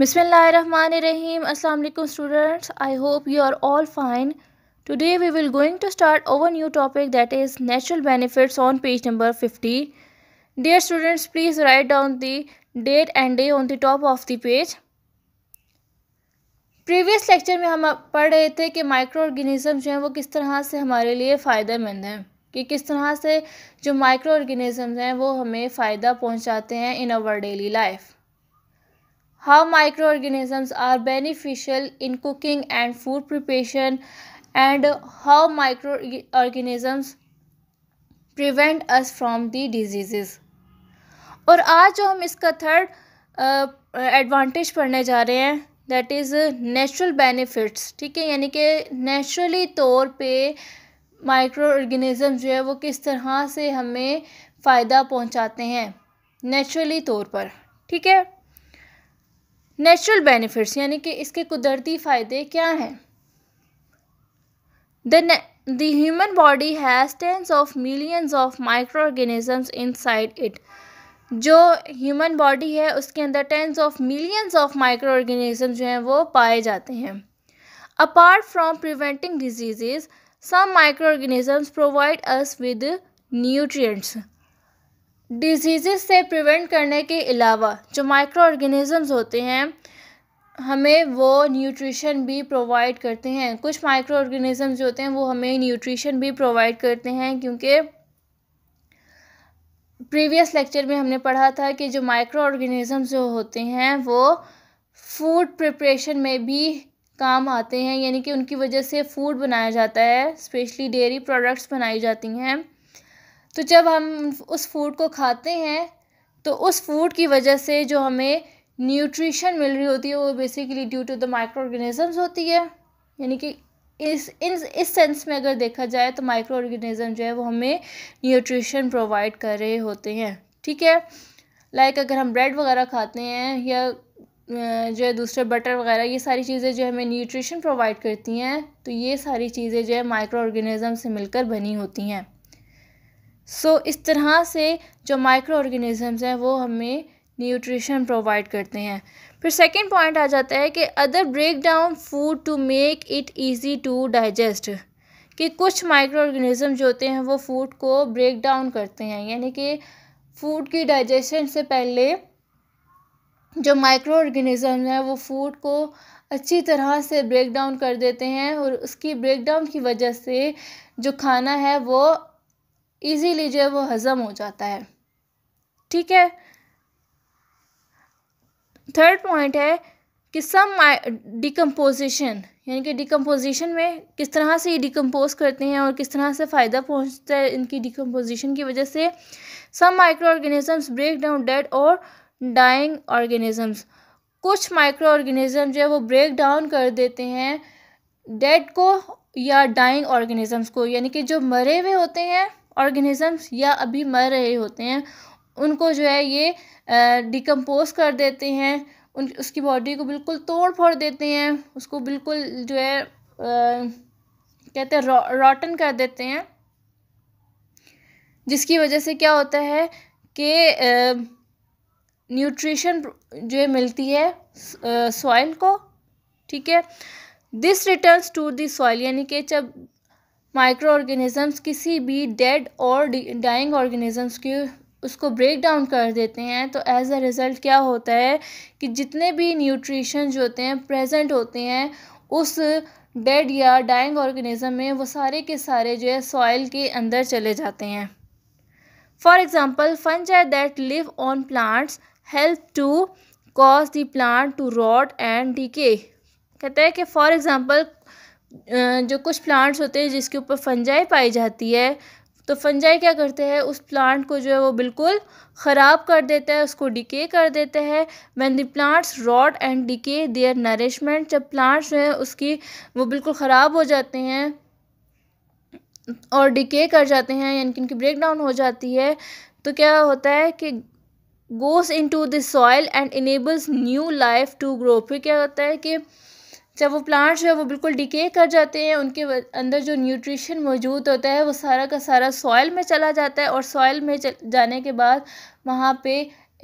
बिस्मिल्ल रन अस्सलाम वालेकुम students I hope you are all fine today we will going to start over new topic that is natural benefits on page number fifty dear students please write down the date and day on the top of the page previous lecture में हम पढ़ रहे थे कि micro organism जो हैं वो किस तरह से हमारे लिए फ़ायदेमंद हैं कि किस तरह से जो माइक्रो ऑर्गेनिज़म्स हैं वो हमें फ़ायदा पहुँचाते हैं in our daily life how micro organisms are beneficial in cooking and food preparation and how micro organisms prevent us from the diseases और आज जो हम इसका थर्ड एडवांटेज पढ़ने जा रहे हैं दैट इज़ नेचुरल बेनिफिट्स ठीक है यानी कि नेचुरली तौर पे माइक्रो ऑर्गेनिज्म जो है वो किस तरह से हमें फ़ायदा पहुंचाते हैं नेचुरली तौर पर ठीक है नेचुरल बेनिफिट्स यानी कि इसके कुदरती फ़ायदे क्या हैं the human body has tens of millions of micro organisms inside it जो ह्यूमन बॉडी है उसके अंदर tens of millions of micro organism जो हैं वो पाए जाते हैं apart from preventing disease some micro organisms provide us with nutrients disease से प्रिवेंट करने के अलावा जो माइक्रो ऑर्गेनिज़म्स होते हैं हमें वो न्यूट्रिशन भी प्रोवाइड करते हैं कुछ माइक्रो ऑर्गेनिज़म्स जो होते हैं वो हमें न्यूट्रिशन भी प्रोवाइड करते हैं क्योंकि प्रीवियस लेक्चर में हमने पढ़ा था कि जो माइक्रो ऑर्गेनिज़म्स जो होते हैं वो फूड प्रिपरेशन में भी काम आते हैं यानी कि उनकी वजह से फूड बनाया जाता है स्पेशली डेयरी प्रोडक्ट्स बनाई जाती हैं तो जब हम उस फ़ूड को खाते हैं तो उस फ़ूड की वजह से जो हमें न्यूट्रिशन मिल रही होती है वो basically due to the micro organisms होती है यानी कि इस इन इस सेंस में अगर देखा जाए तो माइक्रो ऑर्गेनिज़म जो है वो हमें न्यूट्रिशन प्रोवाइड कर रहे होते हैं ठीक है लाइक like अगर हम ब्रेड वगैरह खाते हैं या जो है दूसरे बटर वगैरह ये सारी चीज़ें जो हमें न्यूट्रिशन प्रोवाइड करती हैं तो ये सारी चीज़ें जो है माइक्रो ऑर्गेनिज़म से मिलकर बनी होती हैं सो so, इस तरह से जो माइक्रो ऑर्गेनिज़म्स हैं वो हमें न्यूट्रिशन प्रोवाइड करते हैं फिर सेकेंड पॉइंट आ जाता है कि other break down food to make it easy to digest कि कुछ माइक्रो ऑर्गेनिज़म जो होते हैं वो फूड को ब्रेक डाउन करते हैं यानी कि फूड की डाइजेशन से पहले जो माइक्रो ऑर्गेनिज़म हैं वो फूड को अच्छी तरह से ब्रेक डाउन कर देते हैं और उसकी ब्रेक डाउन की वजह से जो खाना है वो ईज़ीली जो है वो हज़म हो जाता है ठीक है थर्ड पॉइंट है कि सम डिकम्पोजिशन यानी कि डिकम्पोजिशन में किस तरह से ये डिकम्पोज करते हैं और किस तरह से फ़ायदा पहुंचता है इनकी डिकम्पोजिशन की वजह से some micro organisms break down dead और डाइंग ऑर्गेनिजम्स कुछ माइक्रो ऑर्गेनिज़म जो है वो ब्रेक डाउन कर देते हैं डेड को या डाइंग ऑर्गेनिज़म्स को यानी कि जो मरे हुए होते हैं ऑर्गेनिज़म्स या अभी मर रहे होते हैं उनको जो है ये डिकम्पोज़ कर देते हैं उन उसकी बॉडी को बिल्कुल तोड़ फोड़ देते हैं उसको बिल्कुल जो है आ, कहते हैं रॉ रॉटन कर देते हैं जिसकी वजह से क्या होता है कि न्यूट्रिशन जो है मिलती है सॉइल को ठीक है दिस रिटर्न्स टू दॉयल यानी कि जब माइक्रो ऑर्गेनिज़म्स किसी भी डेड और डाइंग ऑर्गेनिज़म्स की उसको ब्रेक डाउन कर देते हैं तो एज़ अ रिज़ल्ट क्या होता है कि जितने भी न्यूट्रिशन जो होते हैं प्रेजेंट होते हैं उस डेड या डाइंग ऑर्गेनिज़म में वो सारे के सारे जो है सॉइल के अंदर चले जाते हैं for example fungi that live on plants help to cause the plant to rot and the कहते हैं कि फॉर एग्ज़ाम्पल जो कुछ प्लांट्स होते हैं जिसके ऊपर फंजाई पाई जाती है तो फंजाई क्या करते हैं उस प्लांट को जो है वो बिल्कुल ख़राब कर देता है उसको डिके कर देते हैं when the plants rot and decay their nourishment जब प्लांट्स हैं उसकी वो बिल्कुल ख़राब हो जाते हैं और डिके कर जाते हैं यानी कि उनकी ब्रेक डाउन हो जाती है तो क्या होता है कि goes into the soil and enables new life to grow फिर क्या होता है कि जब वो प्लांट्स जो है वो बिल्कुल डिके कर जाते हैं उनके अंदर जो न्यूट्रिशन मौजूद होता है वो सारा का सारा सॉइल में चला जाता है और सॉइल में जाने के बाद वहाँ पे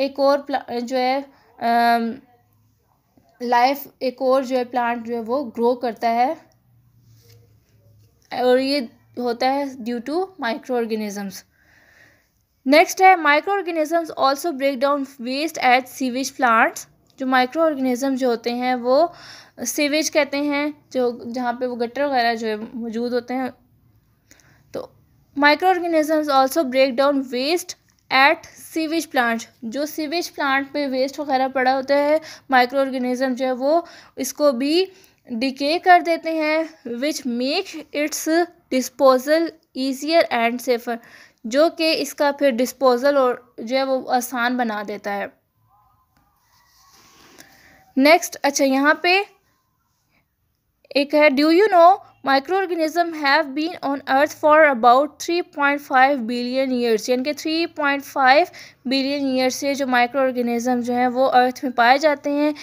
एक और जो है लाइफ एक और जो है प्लांट जो है वो ग्रो करता है और ये होता है due to micro organisms next है micro organisms also break down waste at sewage plants जो माइक्रो ऑर्गेनिज्म जो होते हैं वो सीवेज कहते हैं जो जहाँ पे वो गटर वगैरह जो है मौजूद होते हैं तो micro organisms also break down waste at sewage plant जो सीवेज प्लांट पे वेस्ट वगैरह पड़ा होता है माइक्रो ऑर्गेनिज़म जो है वो इसको भी डिके कर देते हैं which make its disposal easier and safer जो कि इसका फिर डिस्पोजल और जो है वो आसान बना देता है नेक्स्ट अच्छा यहाँ पे एक है do you know micro organism have been on earth for about 3.5 billion years यानी कि 3.5 बिलियन ईयर्स से जो माइक्रो ऑर्गेनिज़म जो हैं वो अर्थ में पाए जाते हैं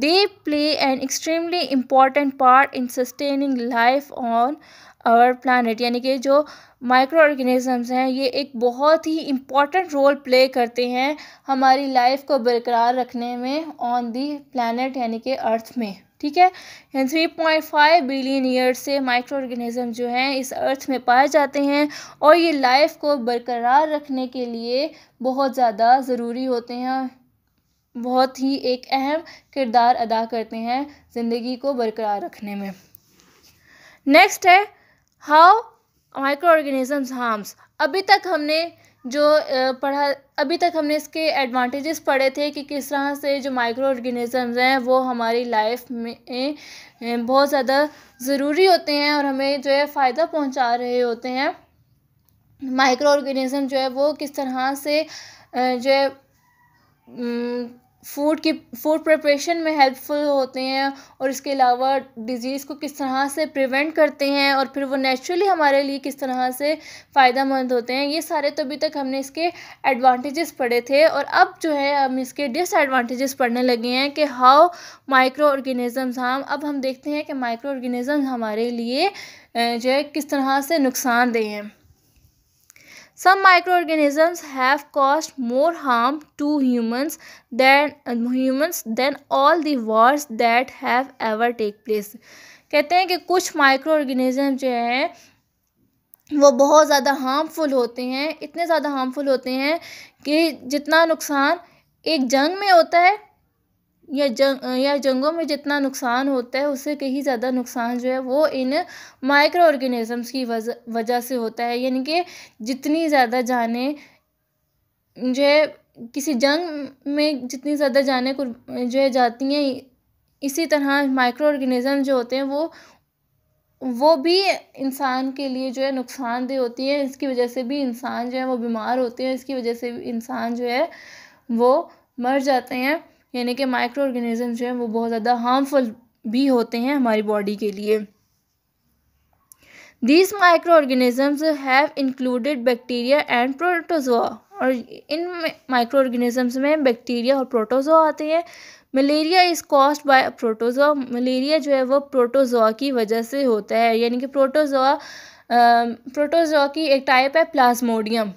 they play an extremely important part in sustaining life on our planet यानी कि जो माइक्रो ऑर्गेनिज़म्स हैं ये एक बहुत ही इम्पॉर्टेंट रोल प्ले करते हैं हमारी लाइफ को बरकरार रखने में ऑन दी प्लानट यानी कि अर्थ में ठीक है three point five billion year से माइक्रो ऑर्गेनिज़म जो हैं इस अर्थ में पाए जाते हैं और ये लाइफ को बरकरार रखने के लिए बहुत ज़्यादा ज़रूरी होते हैं बहुत ही एक अहम किरदार अदा करते हैं ज़िंदगी को बरकरार रखने में नेक्स्ट है हाउ माइक्रो ऑर्गेनिज़म्स हार्म्स अभी तक हमने जो पढ़ा अभी तक हमने इसके एडवांटेजेस पढ़े थे कि किस तरह से जो माइक्रो ऑर्गेनिज़म्स हैं वो हमारी लाइफ में बहुत ज़्यादा ज़रूरी होते हैं और हमें जो है फ़ायदा पहुंचा रहे होते हैं माइक्रो ऑर्गेनिज़म जो है वो किस तरह से जो है फूड की फूड प्रिपरेशन में हेल्पफुल होते हैं और इसके अलावा डिज़ीज़ को किस तरह से प्रिवेंट करते हैं और फिर वो नेचुरली हमारे लिए किस तरह से मंद होते हैं ये सारे तो अभी तक हमने इसके एडवांटेजेस पढ़े थे और अब जो है हम इसके डिसएडवांटेजेस पढ़ने लगे हैं कि हाउ माइक्रो ऑर्गेनिज़म्स हम अब हम देखते हैं कि माइक्रो ऑर्गेनिज़म हमारे लिए जो है किस तरह से नुकसानदेह हैं Some microorganisms have caused more harm to humans than uh, humans than all the wars that have ever take place. कहते हैं कि कुछ माइक्रो ऑर्गेनिज्म जो हैं वो बहुत ज़्यादा हार्मफुल होते हैं इतने ज़्यादा हार्मफुल होते हैं कि जितना नुकसान एक जंग में होता है या जंग या जंगों में जितना नुकसान होता है उससे कहीं ज़्यादा नुकसान जो है वो इन माइक्रो ऑर्गेनिज़म्स की वजह से होता है यानी कि जितनी ज़्यादा जाने जो है किसी जंग में जितनी ज़्यादा जाने को जो है जाती हैं इसी तरह माइक्रो ऑर्गेनिज़म जो होते हैं वो वो भी इंसान के लिए जो है नुकसानदेह होती हैं इसकी वजह से भी इंसान जो है वो बीमार होते हैं इसकी वजह से भी इंसान जो है वो मर जाते हैं यानी कि माइक्रो ऑर्गेनिज़म जो हैं वो बहुत ज़्यादा हार्मफुल भी होते हैं हमारी बॉडी के लिए these micro organisms have included bacteria and protozoa और इन माइक्रो ऑर्गेनिज़म्स में बैक्टीरिया और प्रोटोजोआ आते हैं malaria is caused by protozoa malaria जो है वो प्रोटोजोआ की वजह से होता है यानी कि प्रोटोजोआ प्रोटोजोआ की एक टाइप है plasmodium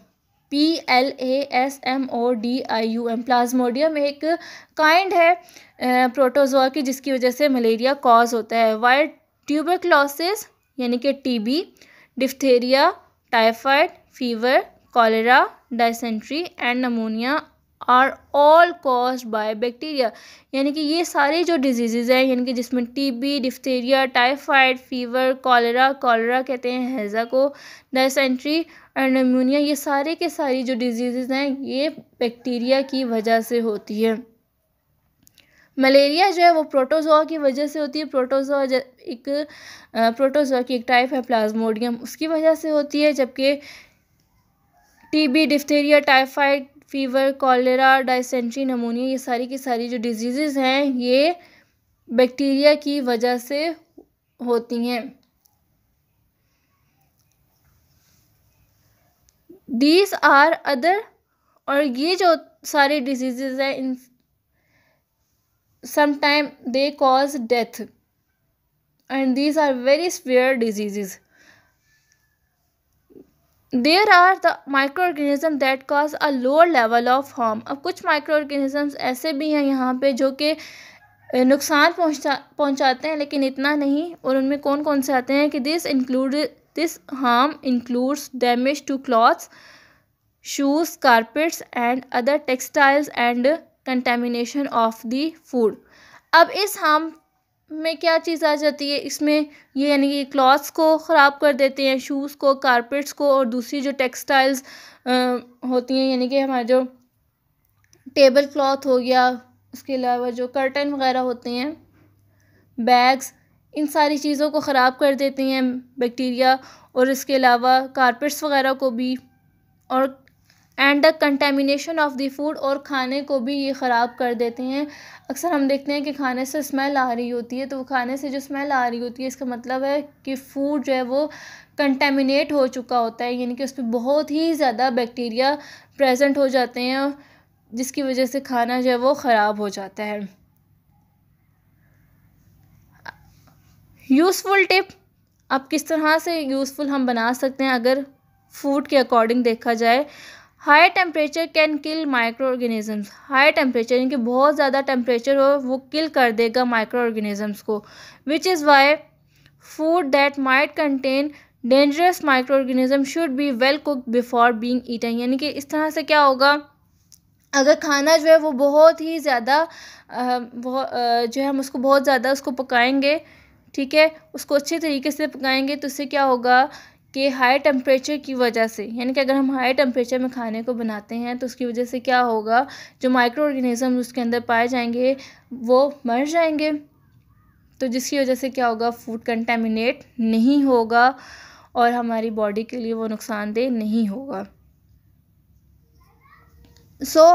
P L A S M O D I U M plasmodium एक काइंड है प्रोटोजोआ की जिसकी वजह से मलेरिया कॉज होता है वायर ट्यूबरक्लोसिस यानी कि TB diphtheria typhoid fever cholera dysentery and pneumonia are all cause by bacteria यानी कि ये सारे जो डिजीज़ हैं यानी कि जिसमें TB diphtheria typhoid fever cholera cholera कहते हैं हैज़ा e को डायसेंट्री एंड नमूनिया ये सारे के सारी जो डिजीज़ हैं ये बैक्टीरिया की वजह से होती है मलेरिया जो है वो प्रोटोजोआ की वजह से होती है प्रोटोजोआ एक प्रोटोजोआ की एक टाइप है प्लाज्मोडियम उसकी वजह से होती है जबकि TB diphtheria typhoid fever cholera dysentery pneumonia ये सारी की सारी जो डिजीज़ हैं ये बैक्टीरिया की वजह से होती हैं दीज आर अदर और ये जो सारे डिजीज़ हैं in sometime they cause death and these are very severe disease there are the micro organism that cause a lower level of harm अब कुछ माइक्रो ऑर्गेनिज़म्स ऐसे भी हैं यहाँ पे जो कि नुकसान पहुँचा पहुँचाते हैं लेकिन इतना नहीं और उनमें कौन कौन से आते हैं कि this include this harm includes damage to clothes shoes carpets and other textiles and contamination of the food अब इस हार्म में क्या चीज़ आ जाती है इसमें ये यानी कि क्लॉथ्स को ख़राब कर देते हैं शूज़ को कारपेट्स को और दूसरी जो टेक्सटाइल्स होती हैं यानी कि हमारे जो टेबल क्लॉथ हो गया उसके अलावा जो कर्टन वगैरह होते हैं बैग्स इन सारी चीज़ों को ख़राब कर देती हैं बैक्टीरिया और इसके अलावा कारपेट्स वगैरह को भी और and the contamination of the food और खाने को भी ये ख़राब कर देते हैं अक्सर हम देखते हैं कि खाने से स्मेल आ रही होती है तो खाने से जो स्मेल आ रही होती है इसका मतलब है कि फ़ूड जो है वो कंटेमिनेट हो चुका होता है यानी कि उस पर बहुत ही ज़्यादा बैक्टीरिया प्रेजेंट हो जाते हैं जिसकी वजह से खाना जो है वो ख़राब हो जाता है यूज़फुल टिप अब किस तरह से यूज़फुल हम बना सकते हैं अगर फूड के अकॉर्डिंग देखा जाए high temperature can kill micro organisms high temperature इनके बहुत ज़्यादा टेम्परेचर हो वो किल कर देगा माइक्रो ऑर्गेनिजम्स को which is why food that might contain dangerous micro organism should be well cook before being eaten यानी कि इस तरह से क्या होगा अगर खाना जो है वो बहुत ही ज़्यादा जो है हम उसको बहुत ज़्यादा उसको पकाएंगे ठीक है उसको अच्छे तरीके से पकाएंगे तो उससे क्या होगा के हाई टेम्परेचर की वजह से यानी कि अगर हम हाई टेम्परेचर में खाने को बनाते हैं तो उसकी वजह से क्या होगा जो माइक्रो ऑर्गेनिज़म उसके अंदर पाए जाएंगे वो मर जाएंगे तो जिसकी वजह से क्या होगा फूड कंटेमिनेट नहीं होगा और हमारी बॉडी के लिए वो नुकसानदेह नहीं होगा सो so,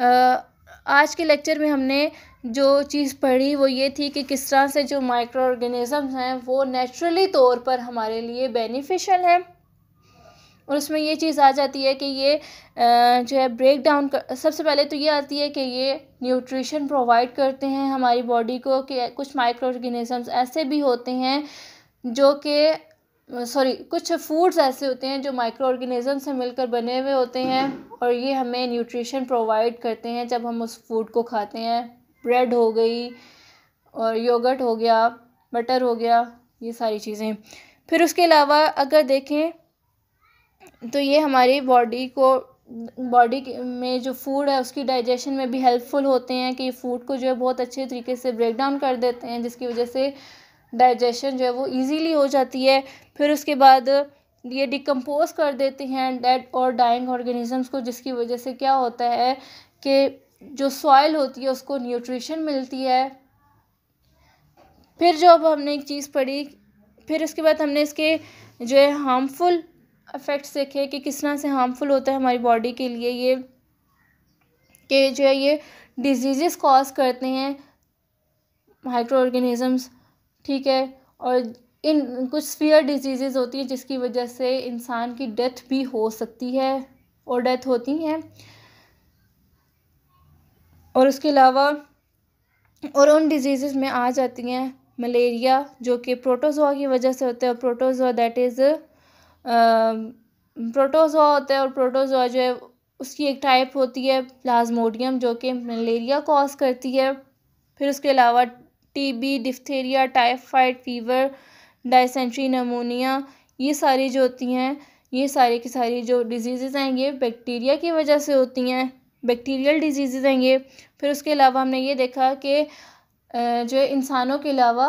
uh, आज के लेक्चर में हमने जो चीज़ पढ़ी वो ये थी कि किस तरह से जो माइक्रो ऑर्गेनिज़म्स हैं वो नेचुरली तौर पर हमारे लिए बेनिफिशियल हैं और उसमें ये चीज़ आ जाती है कि ये जो है ब्रेक डाउन कर सबसे पहले तो ये आती है कि ये न्यूट्रिशन प्रोवाइड करते हैं हमारी बॉडी को कि कुछ माइक्रो ऑर्गेनिज़म्स ऐसे भी होते हैं जो कि सॉरी कुछ फूड्स ऐसे होते हैं जो माइक्रो ऑर्गेनिज़म से मिलकर बने हुए होते हैं और ये हमें न्यूट्रिशन प्रोवाइड करते हैं जब हम उस फूड को खाते हैं ब्रेड हो गई और योगर्ट हो गया बटर हो गया ये सारी चीज़ें फिर उसके अलावा अगर देखें तो ये हमारी बॉडी को बॉडी में जो फूड है उसकी डाइजेशन में भी हेल्पफुल होते हैं कि फूड को जो है बहुत अच्छे तरीके से ब्रेक डाउन कर देते हैं जिसकी वजह से डाइजेशन जो है वो ईज़ीली हो जाती है फिर उसके बाद ये डिकम्पोज कर देती हैं डेड और डाइंग ऑर्गेनिजम्स को जिसकी वजह से क्या होता है कि जो सॉइल होती है उसको न्यूट्रिशन मिलती है फिर जो अब हमने एक चीज़ पढ़ी फिर उसके बाद हमने इसके जो है हार्मफुल इफ़ेक्ट्स देखे कि किस तरह से हार्मफुल होता है हमारी बॉडी के लिए ये कि जो है ये डिजीज़ कॉज करते हैं माइक्रो ऑर्गेनिज़म्स ठीक है और इन कुछ स्फियर डिजीज़ होती हैं जिसकी वजह से इंसान की डेथ भी हो सकती है और डेथ होती हैं और उसके अलावा और उन डिजीज़ में आ जाती हैं मलेरिया जो कि प्रोटोजोआ की वजह से होता है प्रोटोजोआ दैट इज़ प्रोटोजोआ होता है और प्रोटोजोआ जो है उसकी एक टाइप होती है प्लाज्मोडियम जो कि मलेरिया कॉज करती है फिर उसके अलावा TB diphtheria typhoid fever dysentery pneumonia ये सारी जो होती हैं ये सारे की सारी जो डिजीज़ हैं ये बैक्टीरिया की वजह से होती हैं बैक्टीरियल डिजीज़ हैं ये फिर उसके अलावा हमने ये देखा कि जो है इंसानों के अलावा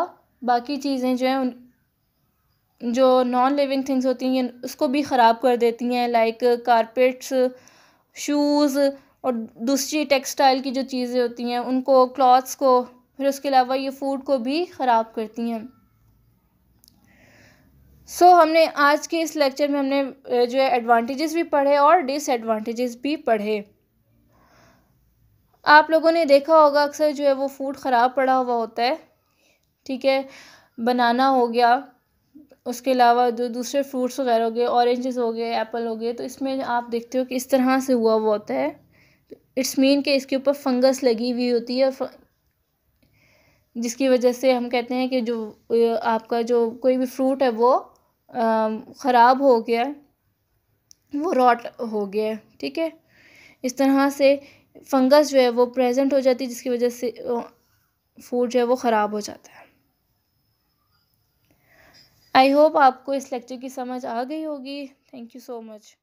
बाकी चीज़ें जो हैं जो नॉन लिविंग थिंग्स होती हैं उसको भी ख़राब कर देती हैं लाइक कारपेट्स शूज़ और दूसरी टेक्सटाइल की जो चीज़ें होती हैं उनको क्लॉथ्स को फिर उसके अलावा ये फूड को भी ख़राब करती हैं सो so, हमने आज के इस लेक्चर में हमने जो है एडवांटेजेस भी पढ़े और डिसएडवांटेजेस भी पढ़े आप लोगों ने देखा होगा अक्सर जो है वो फूड ख़राब पड़ा हुआ होता है ठीक है बनाना हो गया उसके अलावा जो दूसरे फ्रूट्स वगैरह हो गए ऑरेंजेस हो गए एप्पल हो गए तो इसमें आप देखते हो कि इस तरह से हुआ हुआ होता है इट्स मीन कि इसके ऊपर फंगस लगी हुई होती है जिसकी वजह से हम कहते हैं कि जो आपका जो कोई भी फ्रूट है वो ख़राब हो गया वो रॉट हो गया ठीक है इस तरह से फंगस जो है वो प्रेजेंट हो जाती है जिसकी वजह से फूड जो है वो ख़राब हो जाता है आई होप आपको इस लेक्चर की समझ आ गई होगी थैंक यू सो मच